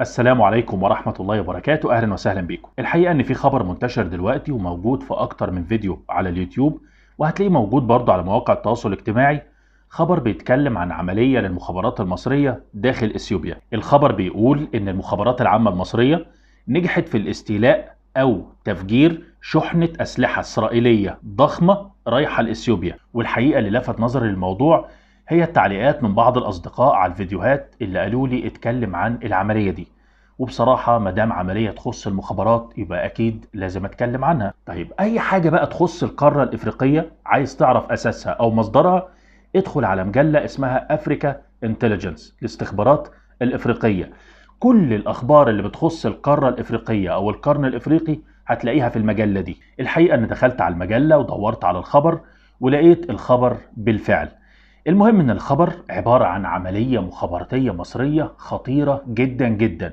السلام عليكم ورحمة الله وبركاته أهلا وسهلا بيكم الحقيقة أن في خبر منتشر دلوقتي وموجود في أكتر من فيديو على اليوتيوب وهتلاقيه موجود برضه على مواقع التواصل الاجتماعي خبر بيتكلم عن عملية للمخابرات المصرية داخل إثيوبيا الخبر بيقول إن المخابرات العامة المصرية نجحت في الاستيلاء أو تفجير شحنة أسلحة إسرائيلية ضخمة رايحة لإثيوبيا والحقيقة اللي لفت نظري للموضوع هي التعليقات من بعض الأصدقاء على الفيديوهات اللي قالوا لي اتكلم عن العملية دي وبصراحة مدام عملية تخص المخابرات يبقى أكيد لازم أتكلم عنها طيب أي حاجة بقى تخص القارة الإفريقية عايز تعرف أساسها أو مصدرها ادخل على مجلة اسمها أفريكا انتليجنس الاستخبارات الإفريقية كل الأخبار اللي بتخص القارة الإفريقية أو القرن الإفريقي هتلاقيها في المجلة دي الحقيقة أن دخلت على المجلة ودورت على الخبر ولقيت الخبر بالفعل المهم ان الخبر عبارة عن عملية مخابراتية مصرية خطيرة جدا جدا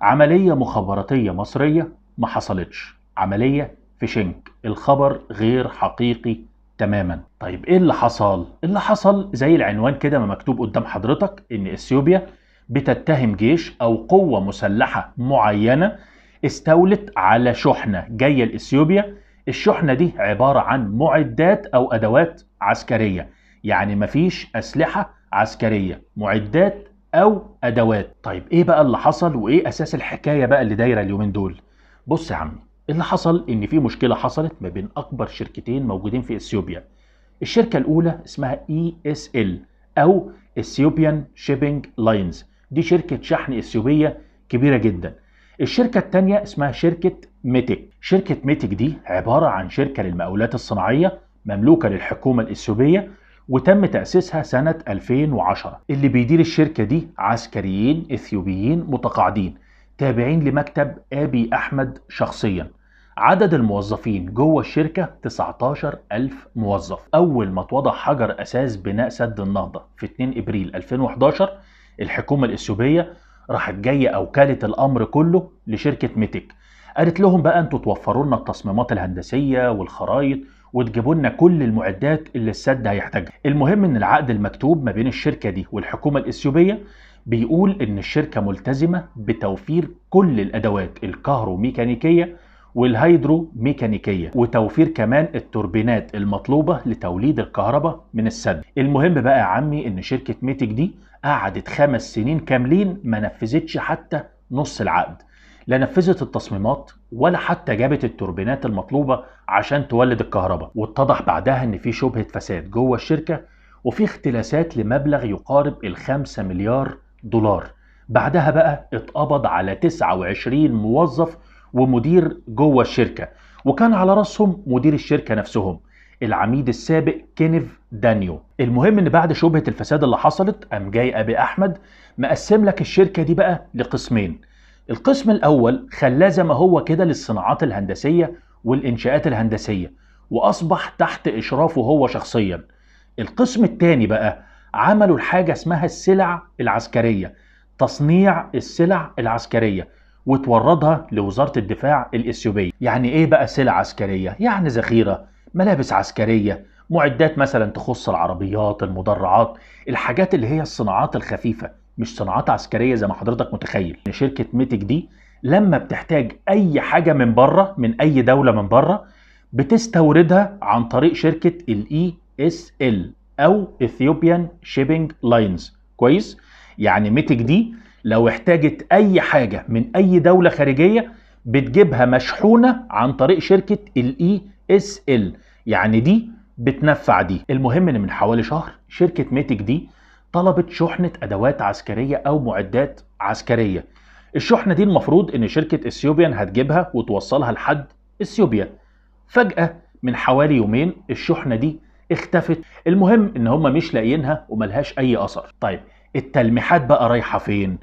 عملية مخابراتية مصرية ما حصلتش عملية فيشنج الخبر غير حقيقي تماما طيب ايه اللي حصل اللي حصل زي العنوان كده ما مكتوب قدام حضرتك ان اثيوبيا بتتهم جيش او قوة مسلحة معينة استولت على شحنة جاية لاثيوبيا الشحنة دي عبارة عن معدات او ادوات عسكرية يعني مفيش أسلحة عسكرية معدات أو أدوات طيب إيه بقى اللي حصل وإيه أساس الحكاية بقى اللي دايرة اليومين دول بص يا عمي اللي حصل إن في مشكلة حصلت ما بين أكبر شركتين موجودين في إثيوبيا الشركة الأولى اسمها اي اس ال أو اثيوبيان شيبنج لاينز دي شركة شحن اثيوبية كبيرة جدا الشركة الثانية اسمها شركة ميتك شركة ميتك دي عبارة عن شركة للمقاولات الصناعية مملوكة للحكومة الإثيوبية وتم تأسيسها سنة 2010 اللي بيدير الشركة دي عسكريين إثيوبيين متقاعدين تابعين لمكتب أبي أحمد شخصياً عدد الموظفين جوه الشركة 19 ألف موظف أول ما توضع حجر أساس بناء سد النهضة في 2 إبريل 2011 الحكومة الإثيوبية راحت جاية أوكلت الأمر كله لشركة ميتك قالت لهم بقى أنتوا توفروا لنا التصميمات الهندسية والخرايط وتجيبوا لنا كل المعدات اللي السد هيحتاجها المهم ان العقد المكتوب ما بين الشركه دي والحكومه الاثيوبيه بيقول ان الشركه ملتزمه بتوفير كل الادوات الكهروميكانيكيه والهيدروميكانيكيه وتوفير كمان التوربينات المطلوبه لتوليد الكهرباء من السد المهم بقى يا عمي ان شركه ميتك دي قعدت خمس سنين كاملين ما نفذتش حتى نص العقد لا نفذت التصميمات ولا حتى جابت التوربينات المطلوبة عشان تولد الكهرباء واتضح بعدها ان في شبهة فساد جوه الشركة وفي اختلاسات لمبلغ يقارب الخمسة مليار دولار بعدها بقى اتقبض على 29 موظف ومدير جوه الشركة وكان على رأسهم مدير الشركة نفسهم العميد السابق كينيف دانيو المهم ان بعد شبهة الفساد اللي حصلت قام جاي ابي احمد مقسم لك الشركة دي بقى لقسمين القسم الأول خلاه زي ما هو كده للصناعات الهندسية والإنشاءات الهندسية وأصبح تحت إشرافه هو شخصيا القسم الثاني بقى عملوا الحاجة اسمها السلع العسكرية تصنيع السلع العسكرية وتوردها لوزارة الدفاع الإثيوبية يعني إيه بقى سلع عسكرية؟ يعني ذخيرة ملابس عسكرية معدات مثلا تخص العربيات المدرعات الحاجات اللي هي الصناعات الخفيفة مش صناعات عسكريه زي ما حضرتك متخيل يعني شركه ميتك دي لما بتحتاج اي حاجه من بره من اي دوله من بره بتستوردها عن طريق شركه الاي اس ال e او اثيوبيان شيبنج لاينز كويس يعني ميتك دي لو احتاجت اي حاجه من اي دوله خارجيه بتجيبها مشحونه عن طريق شركه الاي اس ال e يعني دي بتنفع دي المهم ان من حوالي شهر شركه ميتك دي طلبت شحنة أدوات عسكرية أو معدات عسكرية الشحنة دي المفروض إن شركة إثيوبيان هتجيبها وتوصلها لحد إثيوبيا فجأة من حوالي يومين الشحنة دي اختفت المهم إن هم مش لاقيينها وملهاش أي أثر طيب التلميحات بقى رايحة فين؟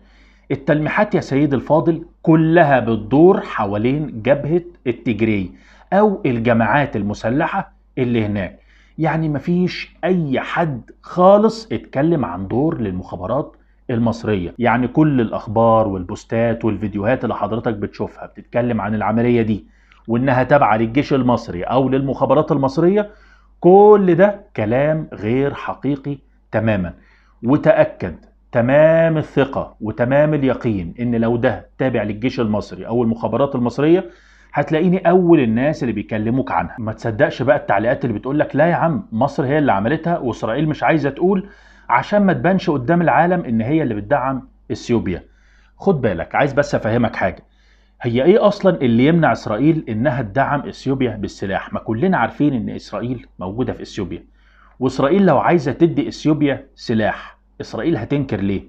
التلميحات يا سيد الفاضل كلها بتدور حوالين جبهة التجري أو الجماعات المسلحة اللي هناك يعني مفيش اي حد خالص اتكلم عن دور للمخابرات المصرية يعني كل الأخبار والبوستات والفيديوهات اللي حضرتك بتشوفها بتتكلم عن العملية دي وإنها تابعة للجيش المصري أو للمخابرات المصرية كل ده كلام غير حقيقي تماما وتأكد تمام الثقة وتمام اليقين إن لو ده تابع للجيش المصري أو المخابرات المصرية هتلاقيني اول الناس اللي بيكلموك عنها ما تصدقش بقى التعليقات اللي بتقولك لا يا عم مصر هي اللي عملتها واسرائيل مش عايزه تقول عشان ما تبانش قدام العالم ان هي اللي بتدعم اثيوبيا خد بالك عايز بس افهمك حاجه هي ايه اصلا اللي يمنع اسرائيل انها تدعم اثيوبيا بالسلاح ما كلنا عارفين ان اسرائيل موجوده في اثيوبيا واسرائيل لو عايزه تدي اثيوبيا سلاح اسرائيل هتنكر ليه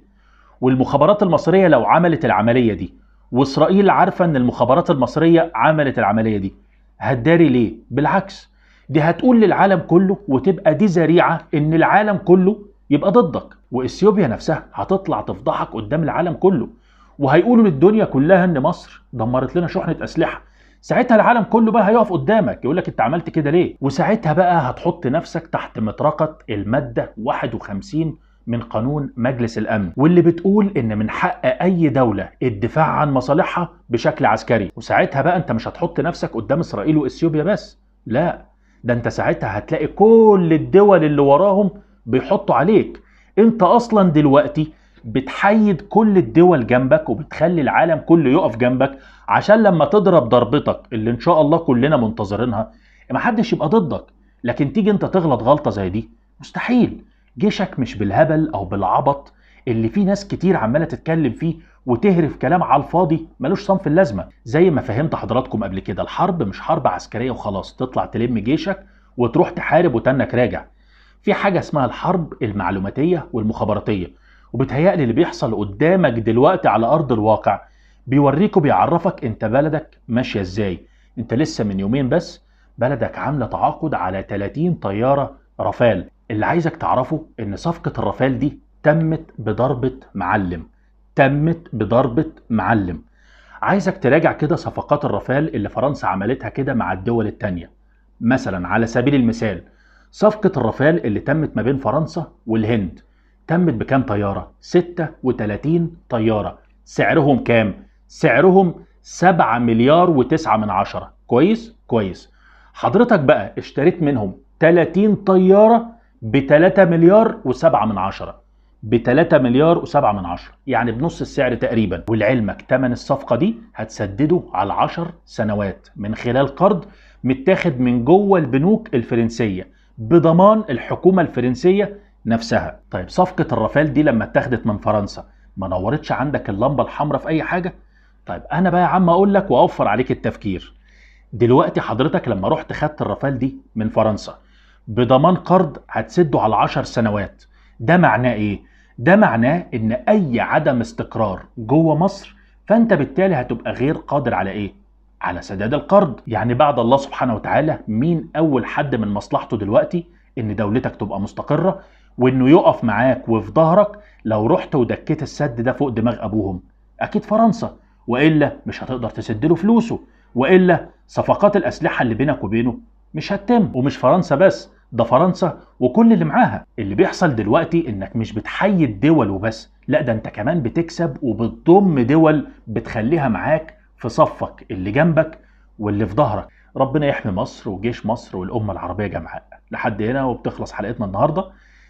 والمخابرات المصريه لو عملت العمليه دي واسرائيل عارفه ان المخابرات المصريه عملت العمليه دي هتداري ليه بالعكس دي هتقول للعالم كله وتبقى دي ذريعه ان العالم كله يبقى ضدك واثيوبيا نفسها هتطلع تفضحك قدام العالم كله وهيقولوا للدنيا كلها ان مصر دمرت لنا شحنه اسلحه ساعتها العالم كله بقى هيقف قدامك يقول لك انت عملت كده ليه وساعتها بقى هتحط نفسك تحت مطرقه الماده 51 من قانون مجلس الامن واللي بتقول ان من حق اي دوله الدفاع عن مصالحها بشكل عسكري وساعتها بقى انت مش هتحط نفسك قدام اسرائيل واثيوبيا بس لا ده انت ساعتها هتلاقي كل الدول اللي وراهم بيحطوا عليك انت اصلا دلوقتي بتحيد كل الدول جنبك وبتخلي العالم كله يقف جنبك عشان لما تضرب ضربتك اللي ان شاء الله كلنا منتظرينها محدش يبقى ضدك لكن تيجي انت تغلط غلطه زي دي مستحيل جيشك مش بالهبل او بالعبط اللي فيه ناس كتير عماله تتكلم فيه وتهرف كلام على الفاضي ملوش صنف اللازمه زي ما فهمت حضراتكم قبل كده الحرب مش حرب عسكريه وخلاص تطلع تلم جيشك وتروح تحارب وتنك راجع في حاجه اسمها الحرب المعلوماتيه والمخابراتيه وبتهيألي اللي بيحصل قدامك دلوقتي على ارض الواقع بيوريك وبيعرفك انت بلدك ماشيه ازاي انت لسه من يومين بس بلدك عامله تعاقد على 30 طياره رافال اللي عايزك تعرفه ان صفقة الرفال دي تمت بضربة معلم تمت بضربة معلم عايزك تراجع كده صفقات الرفال اللي فرنسا عملتها كده مع الدول التانية مثلا على سبيل المثال صفقة الرفال اللي تمت ما بين فرنسا والهند تمت بكام طيارة؟ 36 طيارة سعرهم كام؟ سعرهم 7 مليار و9 من عشرة كويس؟ كويس حضرتك بقى اشتريت منهم 30 طيارة ب 3 مليار و7 من عشرة ب 3 مليار و7 من عشرة يعني بنص السعر تقريبا ولعلمك تمن الصفقة دي هتسدده على 10 سنوات من خلال قرض متاخد من جوه البنوك الفرنسية بضمان الحكومة الفرنسية نفسها طيب صفقة الرافال دي لما اتاخدت من فرنسا ما نورتش عندك اللمبة الحمراء في أي حاجة طيب أنا بقى يا عم أقول لك وأوفر عليك التفكير دلوقتي حضرتك لما رحت خدت الرافال دي من فرنسا بضمان قرض هتسده على 10 سنوات ده معناه ايه؟ ده معناه ان اي عدم استقرار جوه مصر فانت بالتالي هتبقى غير قادر على ايه؟ على سداد القرض يعني بعد الله سبحانه وتعالى مين اول حد من مصلحته دلوقتي ان دولتك تبقى مستقرة وانه يقف معاك وفي ظهرك لو رحت ودكيت السد ده فوق دماغ ابوهم اكيد فرنسا والا مش هتقدر تسد له فلوسه والا صفقات الاسلحه اللي بينك وبينه مش هتتم ومش فرنسا بس ده فرنسا وكل اللي معاها اللي بيحصل دلوقتي انك مش بتحيد دول وبس لا ده انت كمان بتكسب وبتضم دول بتخليها معاك في صفك اللي جنبك واللي في ظهرك ربنا يحمي مصر وجيش مصر والأمة العربية جمعاء لحد هنا وبتخلص حلقتنا النهاردة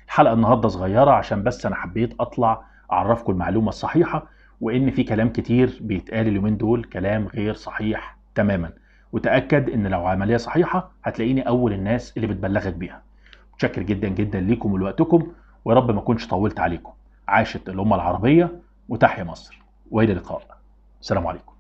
الحلقة النهاردة صغيرة عشان بس أنا حبيت أطلع أعرفكم المعلومة الصحيحة وإن في كلام كتير بيتقال اليومين دول كلام غير صحيح تماما وتاكد ان لو عمليه صحيحه هتلاقيني اول الناس اللي بتبلغك بيها متشكر جدا جدا ليكم ولوقتكم ويا رب ما اكونش طولت عليكم عاشت الامه العربيه وتحيا مصر والى اللقاء السلام عليكم